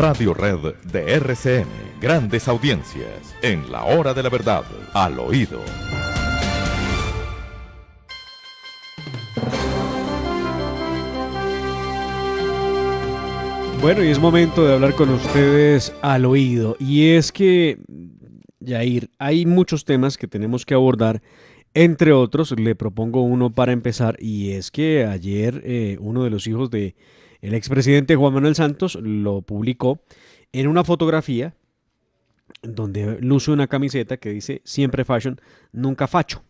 Radio Red de RCN. Grandes audiencias. En la hora de la verdad. Al oído. Bueno, y es momento de hablar con ustedes al oído. Y es que, Yair, hay muchos temas que tenemos que abordar. Entre otros, le propongo uno para empezar. Y es que ayer eh, uno de los hijos de el expresidente Juan Manuel Santos lo publicó en una fotografía donde luce una camiseta que dice siempre fashion, nunca facho.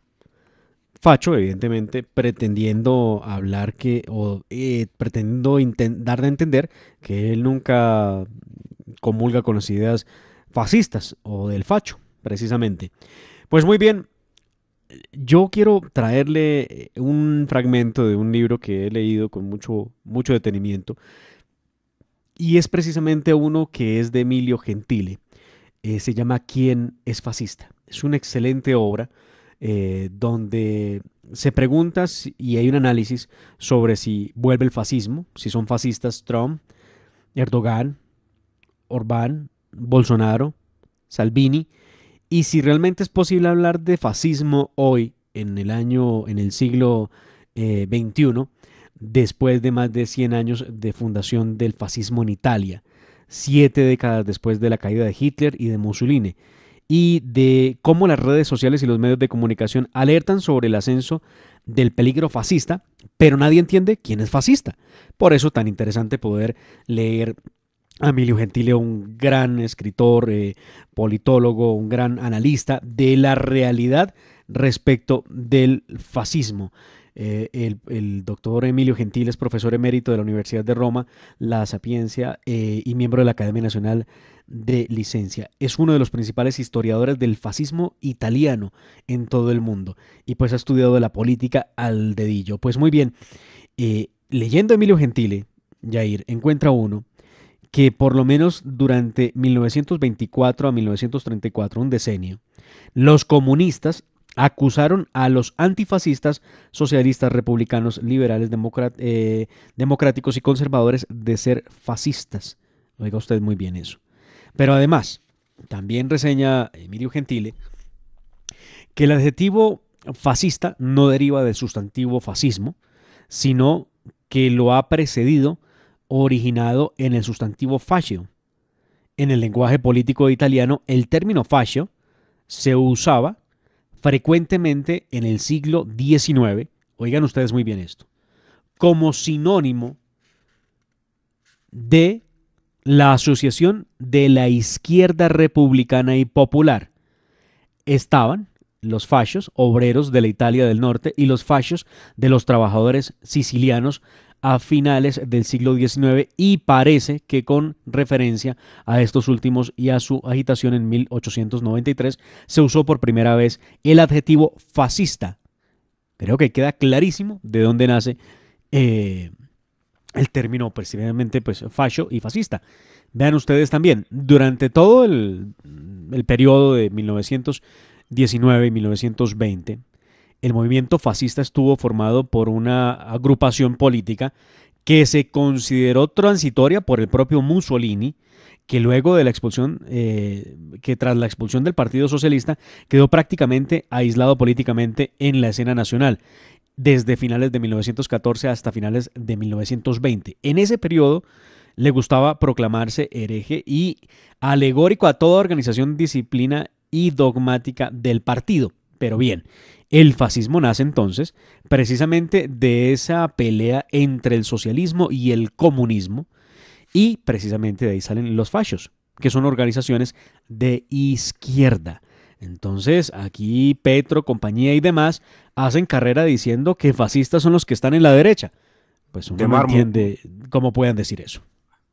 Facho, evidentemente, pretendiendo hablar que, o eh, pretendiendo dar de entender que él nunca comulga con las ideas fascistas o del facho, precisamente. Pues muy bien, yo quiero traerle eh, un fragmento de un libro que he leído con mucho, mucho detenimiento y es precisamente uno que es de Emilio Gentile. Eh, se llama ¿Quién es fascista? Es una excelente obra eh, donde se pregunta y hay un análisis sobre si vuelve el fascismo, si son fascistas Trump, Erdogan, Orbán, Bolsonaro, Salvini y si realmente es posible hablar de fascismo hoy, en el año, en el siglo XXI, eh, después de más de 100 años de fundación del fascismo en Italia, siete décadas después de la caída de Hitler y de Mussolini, y de cómo las redes sociales y los medios de comunicación alertan sobre el ascenso del peligro fascista, pero nadie entiende quién es fascista. Por eso tan interesante poder leer Emilio Gentile, un gran escritor, eh, politólogo, un gran analista de la realidad respecto del fascismo. Eh, el, doctor Emilio Gentile es profesor emérito de la Universidad de Roma, La Sapiencia eh, y miembro de la Academia Nacional de Licencia. Es uno de los principales historiadores del fascismo italiano en todo el mundo y pues ha estudiado de la política al dedillo. Pues muy bien, leyendo Emilio Gentile, Jair, encuentra uno que por lo menos durante 1924 a 1934, un decenio, los comunistas acusaron a los antifascistas, socialistas, republicanos, liberales, eh, democráticos y conservadores de ser fascistas. Oiga usted muy bien eso. Pero además, también reseña Emilio Gentile que el adjetivo fascista no deriva del sustantivo fascismo, sino que lo ha precedido originado en el sustantivo fascio. En el lenguaje político italiano, el término fascio se usaba frecuentemente en el siglo XIX, oigan ustedes muy bien esto, como sinónimo de la Asociación de la Izquierda Republicana y Popular. Estaban los fascios, obreros de la Italia del Norte, y los fascios de los trabajadores sicilianos a finales del siglo XIX y parece que con referencia a estos últimos y a su agitación en 1893 se usó por primera vez el adjetivo fascista. Creo que queda clarísimo de dónde nace eh, el término precisamente pues, fascio y fascista. Vean ustedes también, durante todo el, el periodo de 1919 y 1920, el movimiento fascista estuvo formado por una agrupación política que se consideró transitoria por el propio Mussolini, que luego de la expulsión, eh, que tras la expulsión del Partido Socialista quedó prácticamente aislado políticamente en la escena nacional, desde finales de 1914 hasta finales de 1920. En ese periodo le gustaba proclamarse hereje y alegórico a toda organización, disciplina y dogmática del partido. Pero bien, el fascismo nace entonces precisamente de esa pelea entre el socialismo y el comunismo y precisamente de ahí salen los fallos, que son organizaciones de izquierda. Entonces, aquí Petro, compañía y demás hacen carrera diciendo que fascistas son los que están en la derecha. Pues uno no entiende cómo puedan decir eso.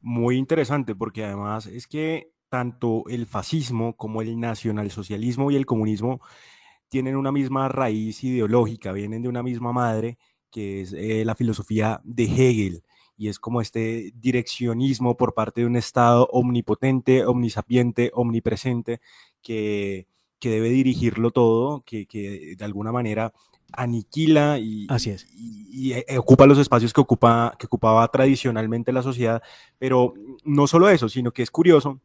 Muy interesante, porque además es que tanto el fascismo como el nacionalsocialismo y el comunismo tienen una misma raíz ideológica, vienen de una misma madre, que es eh, la filosofía de Hegel, y es como este direccionismo por parte de un Estado omnipotente, omnisapiente, omnipresente, que, debe dirigirlo todo, que, de alguna manera aniquila y, es. Eh, ocupa los espacios que, ocupa, que ocupaba tradicionalmente la sociedad. Pero no solo eso, sino que es curioso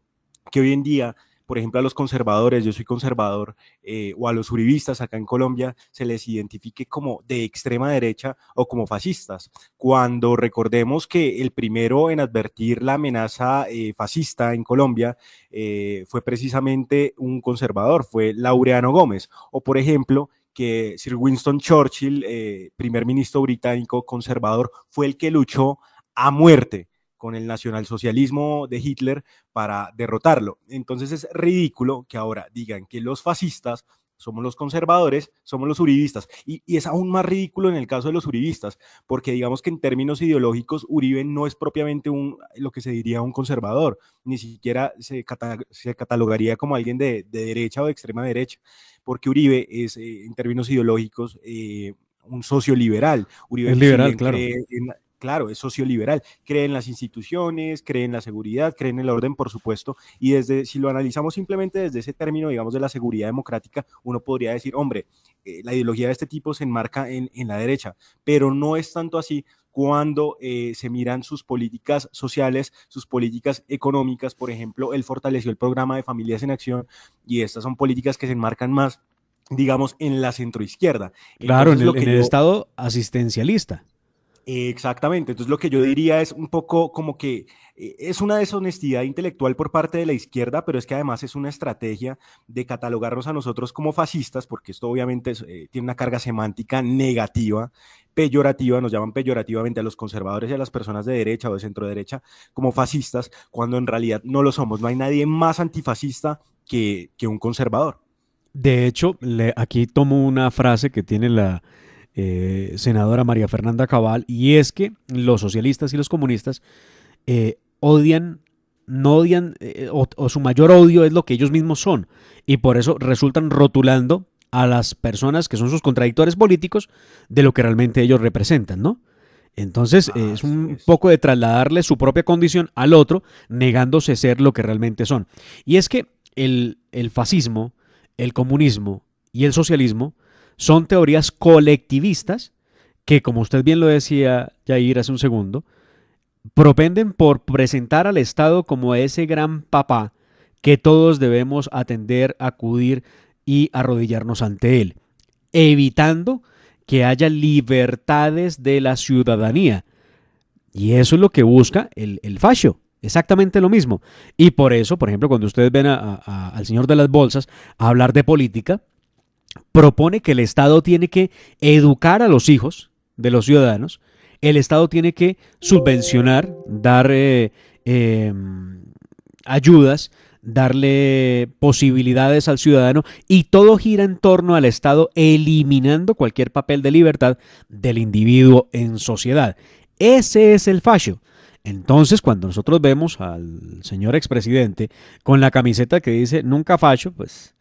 que hoy en día por ejemplo, a los conservadores, yo soy conservador, eh, o a los uribistas acá en Colombia, se les identifique como de extrema derecha o como fascistas, cuando recordemos que el primero en advertir la amenaza eh, fascista en Colombia eh, fue precisamente un conservador, fue Laureano Gómez, o por ejemplo, que Sir Winston Churchill, primer ministro británico conservador, fue el que luchó a muerte con el nacionalsocialismo de Hitler para derrotarlo. Entonces es ridículo que ahora digan que los fascistas somos los conservadores, somos los uribistas. Y, es aún más ridículo en el caso de los uribistas, porque digamos que en términos ideológicos, Uribe no es propiamente un, lo que se diría un conservador, ni siquiera se, se catalogaría como alguien de, derecha o de extrema derecha, porque Uribe es, eh, en términos ideológicos, eh, un socio liberal. Uribe es liberal, claro claro, es socioliberal, cree en las instituciones, cree en la seguridad, cree en el orden, por supuesto, y desde, si lo analizamos simplemente desde ese término, digamos, de la seguridad democrática, uno podría decir, hombre, eh, la ideología de este tipo se enmarca en, la derecha, pero no es tanto así cuando eh, se miran sus políticas sociales, sus políticas económicas, por ejemplo, él fortaleció el programa de Familias en Acción y estas son políticas que se enmarcan más, digamos, en la centroizquierda. Claro, en el, lo que el estado asistencialista. Exactamente, entonces lo que yo diría es un poco como que eh, es una deshonestidad intelectual por parte de la izquierda, pero es que además es una estrategia de catalogarnos a nosotros como fascistas, porque esto obviamente eh, tiene una carga semántica negativa, peyorativa, nos llaman peyorativamente a los conservadores y a las personas de derecha o de centro derecha como fascistas, cuando en realidad no lo somos, no hay nadie más antifascista que, un conservador. De hecho, aquí tomo una frase que tiene la eh, senadora María Fernanda Cabal, y es que los socialistas y los comunistas eh, odian, no odian, eh, o, su mayor odio es lo que ellos mismos son, y por eso resultan rotulando a las personas que son sus contradictores políticos de lo que realmente ellos representan, ¿no? Entonces ah, es un poco de trasladarle su propia condición al otro, negándose ser lo que realmente son. Y es que el fascismo, el comunismo y el socialismo son teorías colectivistas que, como usted bien lo decía, Jair, hace un segundo, propenden por presentar al Estado como ese gran papá que todos debemos atender, acudir y arrodillarnos ante él, evitando que haya libertades de la ciudadanía. Y eso es lo que busca el, fascio, exactamente lo mismo. Y por eso, por ejemplo, cuando ustedes ven al señor de las bolsas hablar de política, propone que el Estado tiene que educar a los hijos de los ciudadanos, el Estado tiene que subvencionar, dar eh, em, ayudas, darle posibilidades al ciudadano y todo gira en torno al Estado eliminando cualquier papel de libertad del individuo en sociedad. Ese es el fallo. Entonces, cuando nosotros vemos al señor expresidente con la camiseta que dice nunca fallo, pues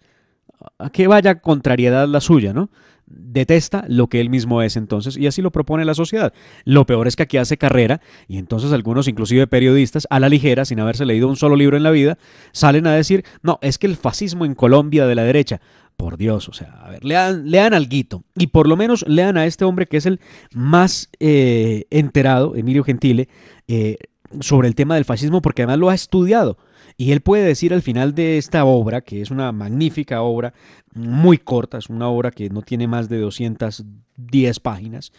a que vaya contrariedad la suya, ¿no? detesta lo que él mismo es entonces y así lo propone la sociedad. Lo peor es que aquí hace carrera y entonces algunos, inclusive periodistas, a la ligera, sin haberse leído un solo libro en la vida, salen a decir, no, es que el fascismo en Colombia de la derecha, por Dios, o sea, a ver, lean, lean guito y por lo menos lean a este hombre que es el más eh, enterado, Emilio Gentile, eh, sobre el tema del fascismo porque además lo ha estudiado y él puede decir al final de esta obra, que es una magnífica obra, muy corta, es una obra que no tiene más de 210 páginas,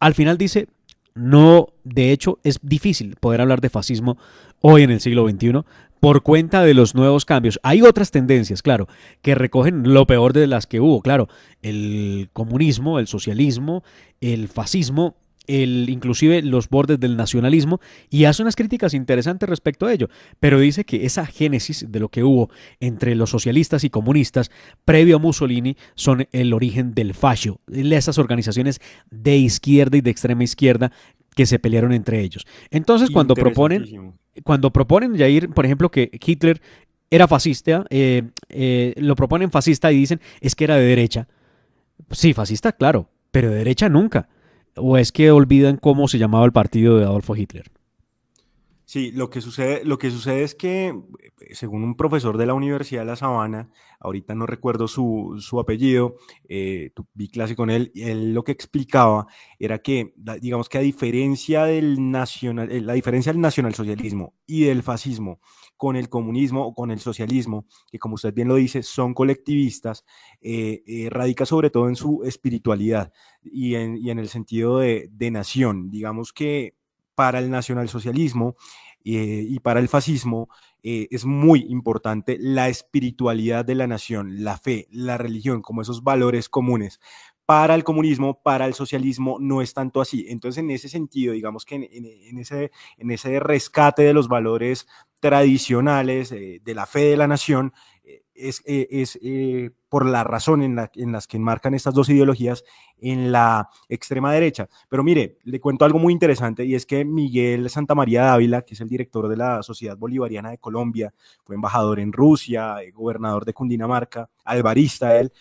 al final dice, no, de hecho es difícil poder hablar de fascismo hoy en el siglo XXI por cuenta de los nuevos cambios. Hay otras tendencias, claro, que recogen lo peor de las que hubo, claro, el comunismo, el socialismo, el fascismo inclusive los bordes del nacionalismo y hace unas críticas interesantes respecto a ello, pero dice que esa génesis de lo que hubo entre los socialistas y comunistas previo a Mussolini son el origen del fascio, esas organizaciones de izquierda y de extrema izquierda que se pelearon entre ellos. Entonces, cuando proponen, cuando proponen, por ejemplo, que Hitler era fascista, eh, eh, lo proponen fascista y dicen es que era de derecha. Sí, fascista, claro, pero de derecha nunca o es que olvidan cómo se llamaba el partido de Adolfo Hitler. Sí, lo que sucede, lo que sucede es que, eh, según un profesor de la Universidad de La Sabana, ahorita no recuerdo su, su apellido, eh, vi clase con él, y él lo que explicaba era que, digamos que a diferencia del nacional, eh, la diferencia del nacionalsocialismo y del fascismo, con el comunismo o con el socialismo, que como usted bien lo dice, son colectivistas, eh, eh, radica sobre todo en su espiritualidad y en, el sentido de, nación. Digamos que para el nacionalsocialismo eh, y para el fascismo es muy importante la espiritualidad de la nación, la fe, la religión, como esos valores comunes para el comunismo, para el socialismo, no es tanto así. Entonces, en ese sentido, digamos que en, ese, en ese rescate de los valores tradicionales, eh, de la fe de la nación, eh, es, eh, por la razón en, la, las que enmarcan estas dos ideologías en la extrema derecha. Pero mire, le cuento algo muy interesante y es que Miguel Santamaría Dávila, que es el director de la Sociedad Bolivariana de Colombia, fue embajador en Rusia, gobernador de Cundinamarca, albarista él,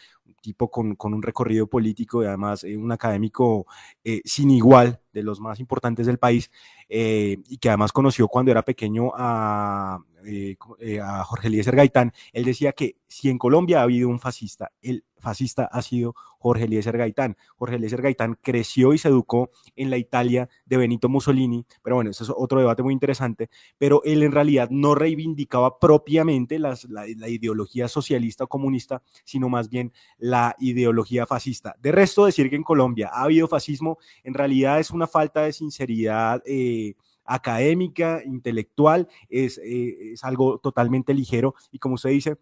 con, un recorrido político y además eh, un académico eh, sin igual, de los más importantes del país, eh, y que además conoció cuando era pequeño a eh, eh, a Jorge Eliezer Gaitán, él decía que si en Colombia ha habido un fascista, el fascista ha sido Jorge Eliezer Gaitán. Jorge Eliezer Gaitán creció y se educó en la Italia de Benito Mussolini, pero bueno, ese es otro debate muy interesante, pero él en realidad no reivindicaba propiamente la, ideología socialista o comunista, sino más bien la ideología fascista. De resto, decir que en Colombia ha habido fascismo, en realidad es una falta de sinceridad. Eh, académica, intelectual, es, eh, es algo totalmente ligero y como se dice,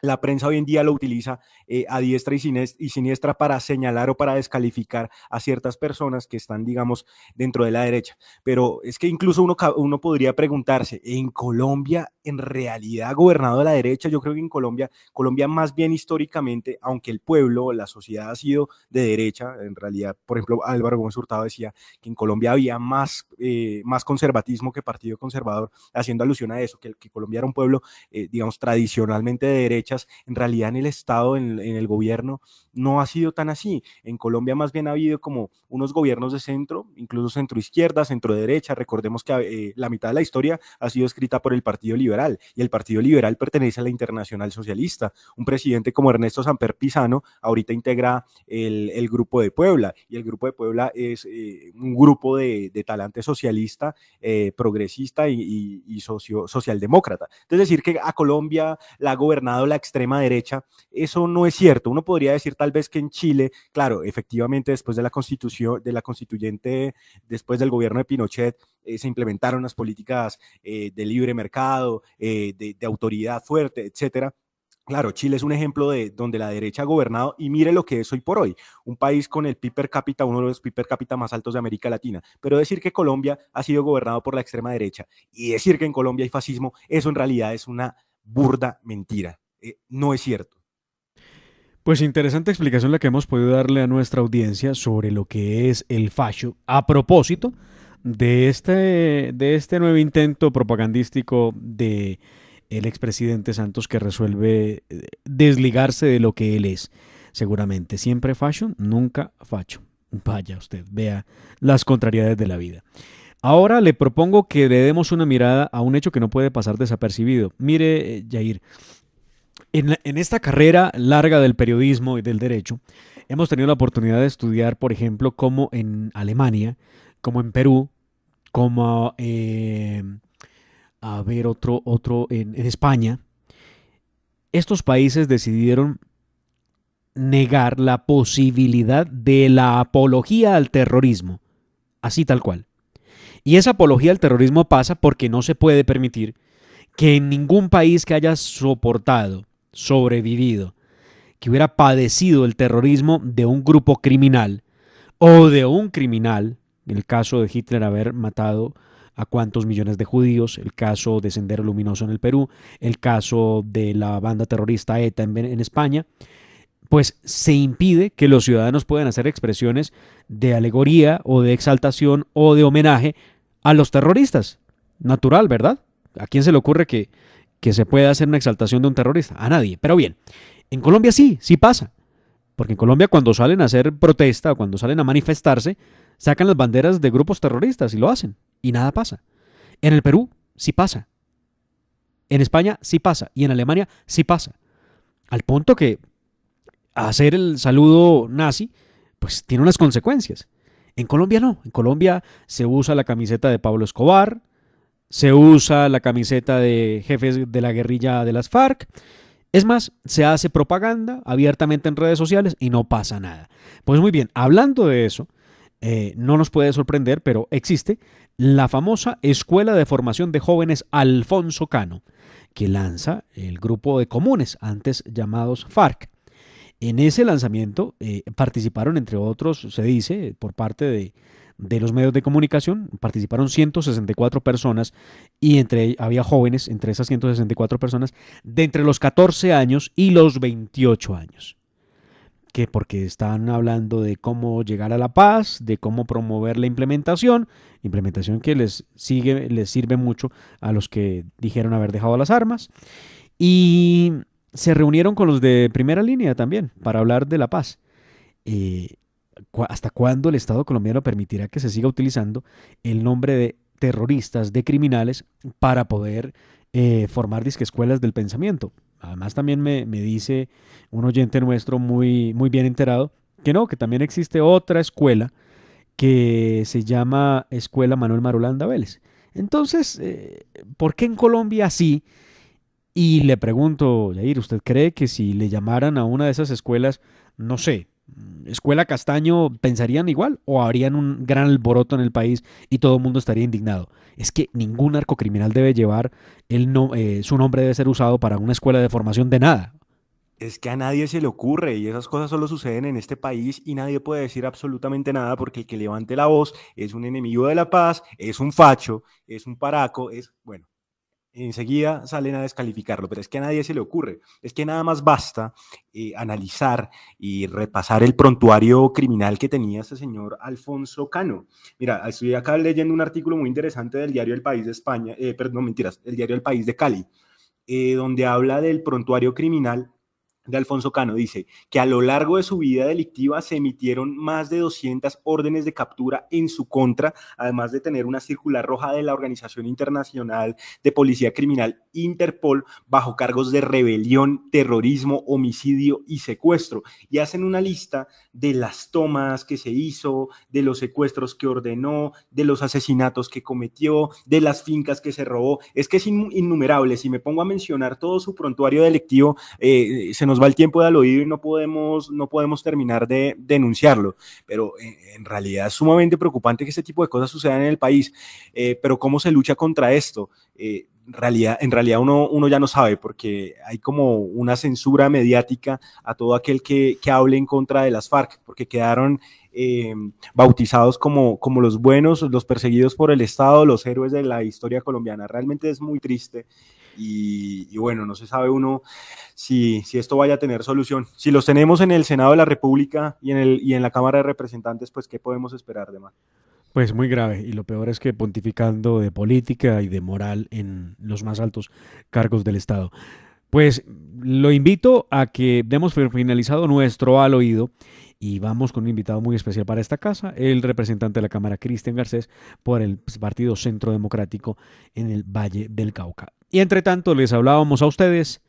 la prensa hoy en día lo utiliza eh, a diestra y siniestra, para señalar o para descalificar a ciertas personas que están, digamos, dentro de la derecha. Pero es que incluso uno, uno podría preguntarse, ¿en Colombia en realidad gobernado gobernado la derecha? Yo creo que en Colombia, Colombia más bien históricamente, aunque el pueblo, la sociedad ha sido de derecha, en realidad, por ejemplo, Álvaro Gómez Hurtado decía que en Colombia había más, eh, más conservatismo que partido conservador, haciendo alusión a eso, que, que Colombia era un pueblo, eh, digamos, tradicionalmente de derecha en realidad en el Estado, en, el gobierno, no ha sido tan así. En Colombia más bien ha habido como unos gobiernos de centro, incluso centro izquierda, centro derecha. Recordemos que eh, la mitad de la historia ha sido escrita por el Partido Liberal y el Partido Liberal pertenece a la Internacional Socialista. Un presidente como Ernesto Samper Pizano ahorita integra el, el Grupo de Puebla y el Grupo de Puebla es eh, un grupo de, talante socialista, eh, progresista y, socio, socialdemócrata. es decir que a Colombia la ha gobernado la extrema derecha. Eso no es cierto. Uno podría decir tal vez que en Chile, claro, efectivamente después de la constitución, de la constituyente, después del gobierno de Pinochet, eh, se implementaron las políticas eh, de libre mercado, eh, de, autoridad fuerte, etcétera. Claro, Chile es un ejemplo de donde la derecha ha gobernado y mire lo que es hoy por hoy, un país con el PIB per cápita, uno de los PIB per cápita más altos de América Latina. Pero decir que Colombia ha sido gobernado por la extrema derecha y decir que en Colombia hay fascismo, eso en realidad es una burda mentira. Eh, no es cierto. Pues interesante explicación la que hemos podido darle a nuestra audiencia sobre lo que es el fascio. A propósito de este, de este nuevo intento propagandístico de el expresidente Santos que resuelve eh, desligarse de lo que él es. Seguramente siempre fascio, nunca facho. Vaya usted, vea las contrariedades de la vida. Ahora le propongo que le demos una mirada a un hecho que no puede pasar desapercibido. Mire, Jair, eh, en, esta carrera larga del periodismo y del derecho, hemos tenido la oportunidad de estudiar, por ejemplo, cómo en Alemania, como en Perú, como, eh, a ver, otro, otro, en España, estos países decidieron negar la posibilidad de la apología al terrorismo, así tal cual. Y esa apología al terrorismo pasa porque no se puede permitir que en ningún país que haya soportado, sobrevivido, que hubiera padecido el terrorismo de un grupo criminal o de un criminal, en el caso de Hitler haber matado a cuántos millones de judíos, el caso de Sendero Luminoso en el Perú, el caso de la banda terrorista ETA en España, pues se impide que los ciudadanos puedan hacer expresiones de alegoría o de exaltación o de homenaje a los terroristas. Natural, ¿verdad? ¿A quién se le ocurre que, se pueda hacer una exaltación de un terrorista? A nadie. Pero bien, en Colombia sí, sí pasa. Porque en Colombia cuando salen a hacer protesta o cuando salen a manifestarse, sacan las banderas de grupos terroristas y lo hacen. Y nada pasa. En el Perú sí pasa. En España sí pasa. Y en Alemania sí pasa. Al punto que hacer el saludo nazi, pues tiene unas consecuencias. En Colombia no. En Colombia se usa la camiseta de Pablo Escobar, se usa la camiseta de jefes de la guerrilla de las FARC. Es más, se hace propaganda abiertamente en redes sociales y no pasa nada. Pues muy bien, hablando de eso, eh, no nos puede sorprender, pero existe la famosa Escuela de Formación de Jóvenes Alfonso Cano, que lanza el grupo de comunes, antes llamados FARC. En ese lanzamiento eh, participaron, entre otros, se dice, por parte de de los medios de comunicación. Participaron 164 personas y entre había jóvenes, entre esas 164 personas, de entre los 14 años y los 28 años. Que porque están hablando de cómo llegar a la paz, de cómo promover la implementación, implementación que les sigue, les sirve mucho a los que dijeron haber dejado las armas. Y se reunieron con los de primera línea también para hablar de la paz. Eh, hasta cuándo el Estado colombiano permitirá que se siga utilizando el nombre de terroristas, de criminales, para poder eh, formar disque escuelas del pensamiento. Además también me, dice un oyente nuestro muy, muy bien enterado que no, que también existe otra escuela que se llama Escuela Manuel Marulanda Vélez. Entonces, eh, ¿por qué en Colombia así? Y le pregunto, Jair, ¿usted cree que si le llamaran a una de esas escuelas, no sé, Escuela Castaño pensarían igual o habrían un gran alboroto en el país y todo el mundo estaría indignado. Es que ningún narcocriminal debe llevar, el eh, su nombre debe ser usado para una escuela de formación de nada. Es que a nadie se le ocurre y esas cosas solo suceden en este país y nadie puede decir absolutamente nada porque el que levante la voz es un enemigo de la paz, es un facho, es un paraco, es, bueno, enseguida salen a descalificarlo, pero es que a nadie se le ocurre. Es que nada más basta eh, analizar y repasar el prontuario criminal que tenía este señor Alfonso Cano. Mira, estoy acá leyendo un artículo muy interesante del diario El País de España, eh, perdón, mentiras, el diario El País de Cali, eh, donde habla del prontuario criminal de Alfonso Cano dice que a lo largo de su vida delictiva se emitieron más de 200 órdenes de captura en su contra, además de tener una circular roja de la Organización Internacional de Policía Criminal Interpol bajo cargos de rebelión, terrorismo, homicidio y secuestro. Y hacen una lista de las tomas que se hizo, de los secuestros que ordenó, de los asesinatos que cometió, de las fincas que se robó. Es que es innumerable. Si me pongo a mencionar todo su prontuario delictivo, eh, se nos va el tiempo de al oído y no podemos, no podemos terminar de denunciarlo, pero eh, en realidad es sumamente preocupante que este tipo de cosas sucedan en el país. Eh, pero ¿cómo se lucha contra esto? Eh, realidad, en realidad uno, uno ya no sabe porque hay como una censura mediática a todo aquel que, hable en contra de las FARC, porque quedaron eh, bautizados como, como los buenos, los perseguidos por el Estado, los héroes de la historia colombiana. Realmente es muy triste y, bueno, no se sabe uno si, esto vaya a tener solución. Si los tenemos en el Senado de la República y en, el, y en la Cámara de Representantes, pues ¿qué podemos esperar de más? Pues muy grave, y lo peor es que pontificando de política y de moral en los más altos cargos del Estado. Pues lo invito a que demos finalizado nuestro al oído y vamos con un invitado muy especial para esta casa, el representante de la Cámara, Cristian Garcés, por el Partido Centro Democrático en el Valle del Cauca. Y entre tanto, les hablábamos a ustedes